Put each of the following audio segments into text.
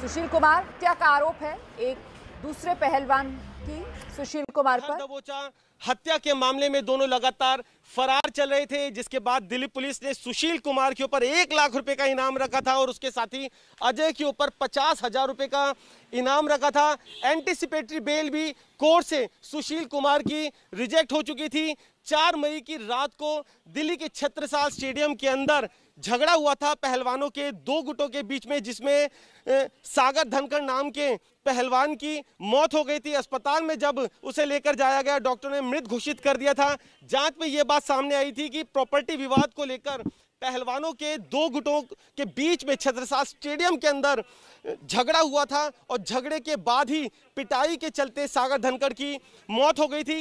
सुशील कुमार क्या का आरोप है एक दूसरे पहलवान की सुशील कुमार हाँ, पर हत्या के मामले में दोनों लगातार फरार चल रहे थे जिसके बाद दिल्ली पुलिस ने सुशील कुमार के ऊपर एक लाख रुपए का इनाम रखा था और उसके साथ ही अजय के ऊपर पचास हजार रुपए का इनाम रखा था एंटीसिपेटरी बेल भी कोर्ट से सुशील कुमार की रिजेक्ट हो चुकी थी चार मई की रात को दिल्ली के छत्रसाल स्टेडियम के अंदर झगड़ा हुआ था पहलवानों के दो गुटों के बीच में जिसमें सागर धनकर नाम के पहलवान की मौत हो गई थी अस्पताल में जब उसे लेकर जाया गया डॉक्टर ने मृत घोषित कर दिया था जांच में यह बात सामने आई थी कि प्रॉपर्टी विवाद को लेकर पहलवानों के दो गुटों के बीच में छत्रसा स्टेडियम के अंदर झगड़ा हुआ था और झगड़े के बाद ही पिटाई के चलते सागर धनखड़ की मौत हो गई थी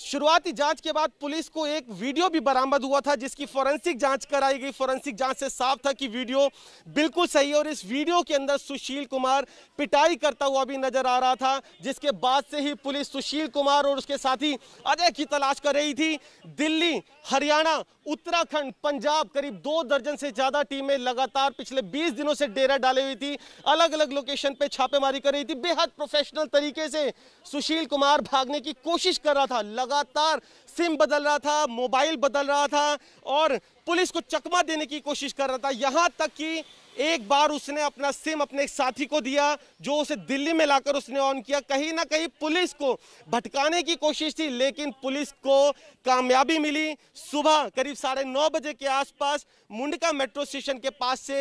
शुरुआती जांच के बाद पुलिस को एक वीडियो भी बरामद हुआ था जिसकी फोरेंसिक जांच कराई गई फोरेंसिक जांच से साफ था कि वीडियो बिल्कुल सही है और इस वीडियो के अंदर सुशील कुमार पिटाई करता हुआ भी नजर आ रहा था जिसके बाद से ही पुलिस सुशील कुमार और उसके साथी अजय की तलाश कर रही थी दिल्ली हरियाणा उत्तराखंड पंजाब करीब दो दर्जन से ज्यादा टीमें लगातार पिछले बीस दिनों से डेरा डाले हुई थी अलग अलग लोकेशन पे छापेमारी कर रही थी बेहद प्रोफेशनल तरीके से सुशील कुमार भागने की कोशिश कर रहा था लगातार सिम बदल रहा था मोबाइल बदल रहा था और पुलिस को चकमा देने की कोशिश कर रहा था यहाँ तक कि एक बार उसने अपना सिम अपने एक साथी को दिया जो उसे दिल्ली में लाकर उसने ऑन किया कहीं ना कहीं पुलिस को भटकाने की कोशिश थी लेकिन पुलिस को कामयाबी मिली सुबह करीब साढ़े नौ बजे के आसपास मुंडका मेट्रो स्टेशन के पास से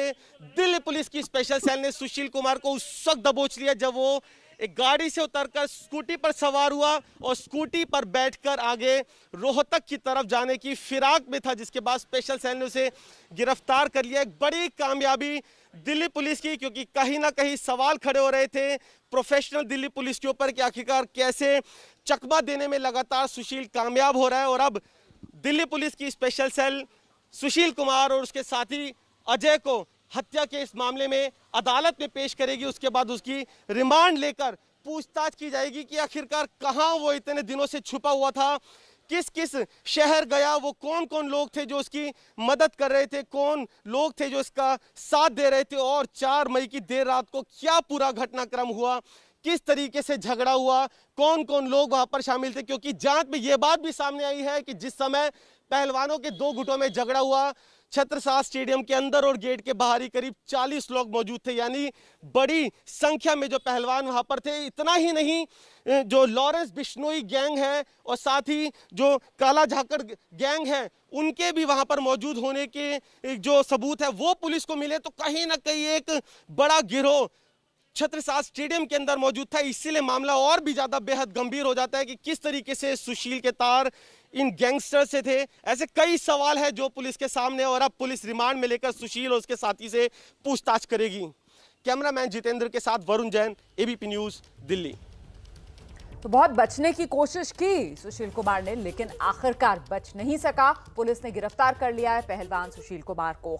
दिल्ली पुलिस की स्पेशल सेल ने सुशील कुमार को उस वक्त दबोच लिया जब वो एक गाड़ी से उतरकर स्कूटी पर सवार हुआ और स्कूटी पर बैठकर आगे रोहतक की तरफ जाने की फिराक में था जिसके बाद स्पेशल सेल ने उसे गिरफ्तार कर लिया एक बड़ी कामयाबी दिल्ली पुलिस की क्योंकि कहीं ना कहीं सवाल खड़े हो रहे थे प्रोफेशनल दिल्ली पुलिस के ऊपर कि आखिरकार कैसे चकमा देने में लगातार सुशील कामयाब हो रहा है और अब दिल्ली पुलिस की स्पेशल सेल सुशील कुमार और उसके साथी अजय को हत्या के इस मामले में अदालत में पेश करेगी उसके बाद उसकी रिमांड लेकर पूछताछ की जाएगी कि आखिरकार कहाँ वो इतने दिनों से छुपा हुआ था किस किस शहर गया वो कौन कौन लोग थे जो उसकी मदद कर रहे थे कौन लोग थे जो इसका साथ दे रहे थे और चार मई की देर रात को क्या पूरा घटनाक्रम हुआ किस तरीके से झगड़ा हुआ कौन कौन लोग वहां पर शामिल थे क्योंकि जांच में ये बात भी सामने आई है कि जिस समय पहलवानों के दो गुटों में झगड़ा हुआ छत्रसा स्टेडियम के अंदर और गेट के बाहर ही करीब 40 लोग मौजूद थे यानी बड़ी संख्या में जो पहलवान वहां पर थे इतना ही नहीं जो लॉरेंस बिश्नोई गैंग है और साथ ही जो काला झाकर गैंग है उनके भी वहां पर मौजूद होने के जो सबूत है वो पुलिस को मिले तो कहीं ना कहीं एक बड़ा गिरोह छत्रसाल स्टेडियम के अंदर मौजूद था इसीलिए मामला और भी ज़्यादा बेहद गंभीर हो जाता है कि किस तरीके से सुशील के तार इन गैंगस्टर से थे ऐसे कई सवाल है जो पुलिस के सामने और अब पुलिस रिमांड में लेकर सुशील और उसके साथी से पूछताछ करेगी कैमरामैन जितेंद्र के साथ वरुण जैन एबीपी न्यूज़ दिल्ली तो बहुत बचने की कोशिश की सुशील कुमार ने लेकिन आखिरकार बच नहीं सका पुलिस ने गिरफ्तार कर लिया है पहलवान सुशील कुमार को